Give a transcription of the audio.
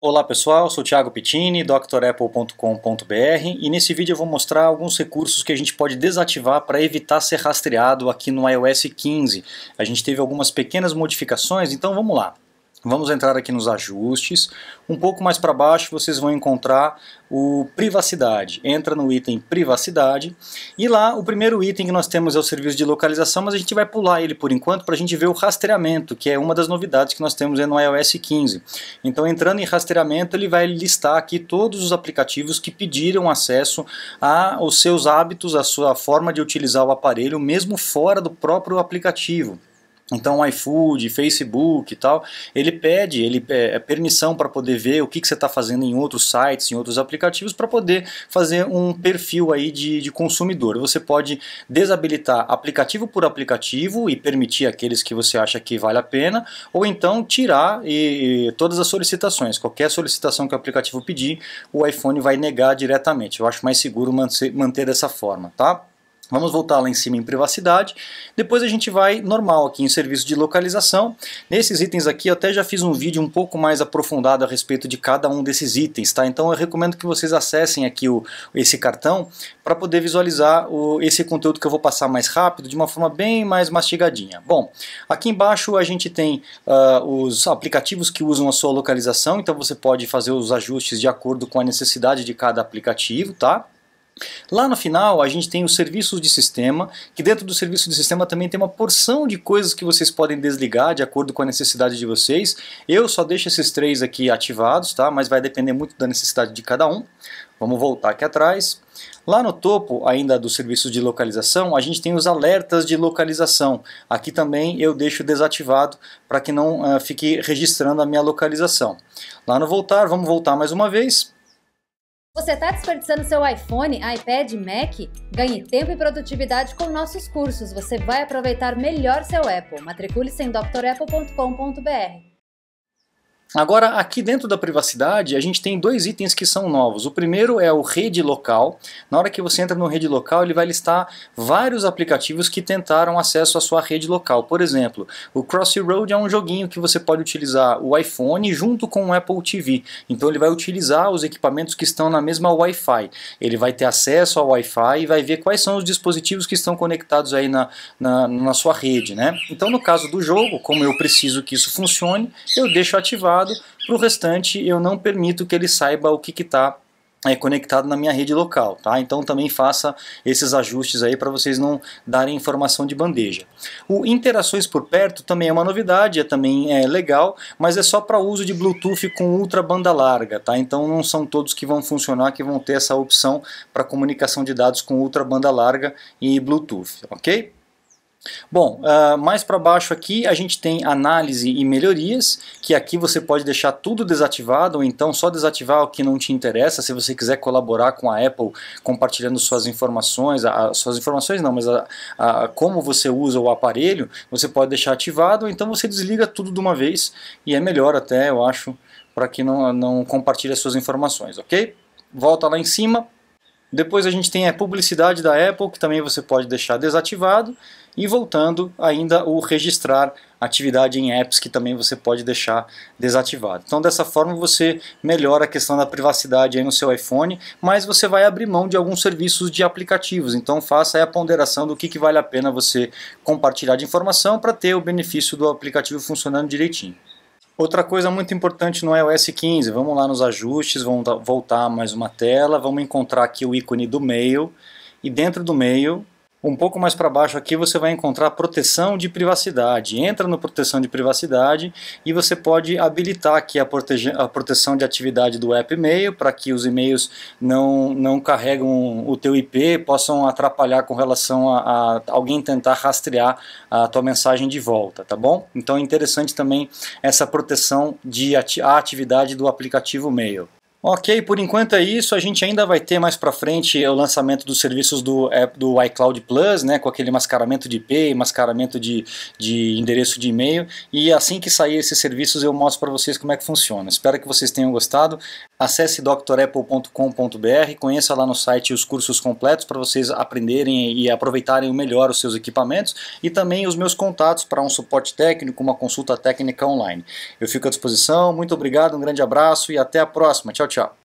Olá pessoal, sou Thiago Pittini, drapple.com.br e nesse vídeo eu vou mostrar alguns recursos que a gente pode desativar para evitar ser rastreado aqui no iOS 15. A gente teve algumas pequenas modificações, então vamos lá. Vamos entrar aqui nos ajustes. Um pouco mais para baixo vocês vão encontrar o privacidade. Entra no item privacidade e lá o primeiro item que nós temos é o serviço de localização, mas a gente vai pular ele por enquanto para a gente ver o rastreamento, que é uma das novidades que nós temos no iOS 15. Então entrando em rastreamento ele vai listar aqui todos os aplicativos que pediram acesso aos seus hábitos, a sua forma de utilizar o aparelho, mesmo fora do próprio aplicativo. Então, o iFood, Facebook e tal, ele pede ele, é, é permissão para poder ver o que, que você está fazendo em outros sites, em outros aplicativos, para poder fazer um perfil aí de, de consumidor. Você pode desabilitar aplicativo por aplicativo e permitir aqueles que você acha que vale a pena, ou então tirar e, e todas as solicitações. Qualquer solicitação que o aplicativo pedir, o iPhone vai negar diretamente. Eu acho mais seguro manter, manter dessa forma, tá? Vamos voltar lá em cima em privacidade. Depois a gente vai normal aqui em serviço de localização. Nesses itens aqui eu até já fiz um vídeo um pouco mais aprofundado a respeito de cada um desses itens, tá? Então eu recomendo que vocês acessem aqui o, esse cartão para poder visualizar o, esse conteúdo que eu vou passar mais rápido, de uma forma bem mais mastigadinha. Bom, aqui embaixo a gente tem uh, os aplicativos que usam a sua localização, então você pode fazer os ajustes de acordo com a necessidade de cada aplicativo, tá? Lá no final, a gente tem os serviços de sistema, que dentro do serviço de sistema também tem uma porção de coisas que vocês podem desligar de acordo com a necessidade de vocês. Eu só deixo esses três aqui ativados, tá? mas vai depender muito da necessidade de cada um. Vamos voltar aqui atrás. Lá no topo, ainda do serviço de localização, a gente tem os alertas de localização. Aqui também eu deixo desativado para que não uh, fique registrando a minha localização. Lá no voltar, vamos voltar mais uma vez. Você está desperdiçando seu iPhone, iPad, Mac? Ganhe tempo e produtividade com nossos cursos. Você vai aproveitar melhor seu Apple. Matricule-se em drapple.com.br. Agora, aqui dentro da privacidade, a gente tem dois itens que são novos. O primeiro é o rede local. Na hora que você entra no rede local, ele vai listar vários aplicativos que tentaram acesso à sua rede local. Por exemplo, o Crossroad é um joguinho que você pode utilizar o iPhone junto com o Apple TV. Então ele vai utilizar os equipamentos que estão na mesma Wi-Fi. Ele vai ter acesso ao Wi-Fi e vai ver quais são os dispositivos que estão conectados aí na, na, na sua rede. Né? Então no caso do jogo, como eu preciso que isso funcione, eu deixo ativar privado, para o restante eu não permito que ele saiba o que está é, conectado na minha rede local, tá? Então também faça esses ajustes aí para vocês não darem informação de bandeja. O interações por perto também é uma novidade, é também é legal, mas é só para uso de Bluetooth com ultra banda larga, tá? Então não são todos que vão funcionar que vão ter essa opção para comunicação de dados com ultra banda larga e Bluetooth, ok? Bom, uh, mais para baixo aqui a gente tem análise e melhorias, que aqui você pode deixar tudo desativado ou então só desativar o que não te interessa, se você quiser colaborar com a Apple compartilhando suas informações, a, suas informações não, mas a, a, como você usa o aparelho, você pode deixar ativado ou então você desliga tudo de uma vez e é melhor até, eu acho, para que não, não compartilhe as suas informações, ok? Volta lá em cima, depois a gente tem a publicidade da Apple, que também você pode deixar desativado. E voltando ainda o registrar atividade em apps, que também você pode deixar desativado. Então dessa forma você melhora a questão da privacidade no seu iPhone, mas você vai abrir mão de alguns serviços de aplicativos. Então faça a ponderação do que, que vale a pena você compartilhar de informação para ter o benefício do aplicativo funcionando direitinho. Outra coisa muito importante no iOS 15, vamos lá nos ajustes, vamos voltar mais uma tela, vamos encontrar aqui o ícone do Mail, e dentro do Mail um pouco mais para baixo aqui você vai encontrar proteção de privacidade. Entra no proteção de privacidade e você pode habilitar aqui a, protege, a proteção de atividade do app e-mail para que os e-mails não, não carregam o teu IP, possam atrapalhar com relação a, a, alguém tentar rastrear a tua mensagem de volta, tá bom? Então é interessante também essa proteção de ati a atividade do aplicativo e-mail. Ok, por enquanto é isso. A gente ainda vai ter mais para frente o lançamento dos serviços do, do iCloud Plus, né, com aquele mascaramento de IP, mascaramento de, de endereço de e-mail. E assim que sair esses serviços, eu mostro para vocês como é que funciona. Espero que vocês tenham gostado. Acesse drapple.com.br, conheça lá no site os cursos completos para vocês aprenderem e aproveitarem melhor os seus equipamentos e também os meus contatos para um suporte técnico, uma consulta técnica online. Eu fico à disposição. Muito obrigado, um grande abraço e até a próxima. Tchau, tchau. shop